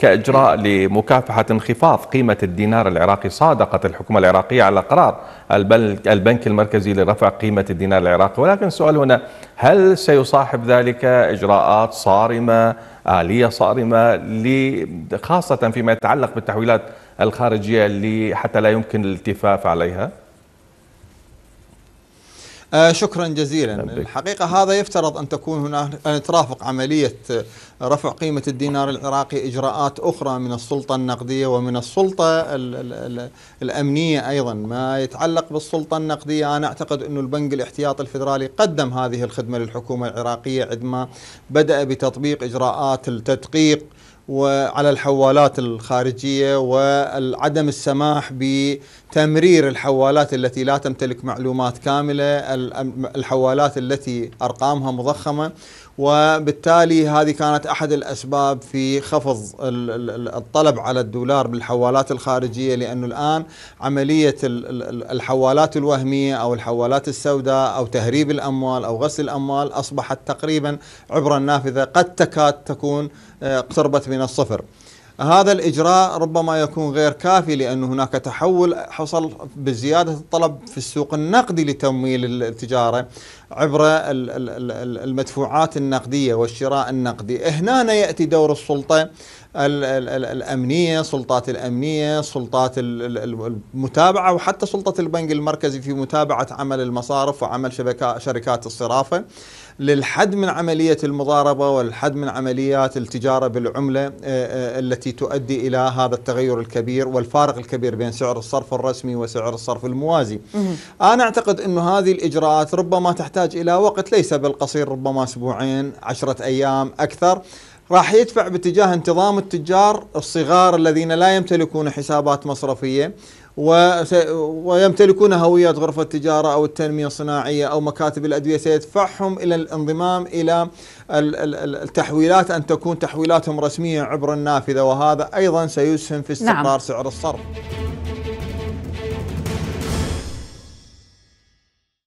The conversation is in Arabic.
كإجراء لمكافحة انخفاض قيمة الدينار العراقي صادقت الحكومة العراقية على قرار البنك المركزي لرفع قيمة الدينار العراقي ولكن السؤال هنا هل سيصاحب ذلك إجراءات صارمة آلية صارمة خاصة فيما يتعلق بالتحويلات الخارجية اللي حتى لا يمكن الالتفاف عليها؟ آه شكرا جزيلا لبيك. الحقيقة هذا يفترض أن تكون هناك أن ترافق عملية آه، رفع قيمة الدينار العراقي إجراءات أخرى من السلطة النقدية ومن السلطة الـ الـ الـ الأمنية أيضا ما يتعلق بالسلطة النقدية أنا أعتقد أن البنك الاحتياطي الفيدرالي قدم هذه الخدمة للحكومة العراقية عندما بدأ بتطبيق إجراءات التدقيق وعلى الحوالات الخارجية وعدم السماح بتمرير الحوالات التي لا تمتلك معلومات كاملة الحوالات التي أرقامها مضخمة وبالتالي هذه كانت أحد الأسباب في خفض الطلب على الدولار بالحوالات الخارجية لأنه الآن عملية الحوالات الوهمية أو الحوالات السوداء أو تهريب الأموال أو غسل الأموال أصبحت تقريبا عبر النافذة قد تكاد تكون اقتربت من الصفر هذا الإجراء ربما يكون غير كافي لأن هناك تحول حصل بزيادة الطلب في السوق النقدي لتمويل التجارة عبر المدفوعات النقدية والشراء النقدي هنا يأتي دور السلطة الأمنية سلطات الأمنية سلطات المتابعة وحتى سلطة البنك المركزي في متابعة عمل المصارف وعمل شركات الصرافة للحد من عملية المضاربة والحد من عمليات التجارة بالعملة آه، آه، التي تؤدي إلى هذا التغير الكبير والفارق الكبير بين سعر الصرف الرسمي وسعر الصرف الموازي أنا أعتقد أن هذه الإجراءات ربما تحتاج إلى وقت ليس بالقصير ربما أسبوعين عشرة أيام أكثر راح يدفع باتجاه انتظام التجار الصغار الذين لا يمتلكون حسابات مصرفيه ويمتلكون هوية غرفة التجارة أو التنمية الصناعية أو مكاتب الأدوية سيدفعهم إلى الانضمام إلى التحويلات أن تكون تحويلاتهم رسمية عبر النافذة وهذا أيضا سيسهم في استقرار نعم. سعر الصرف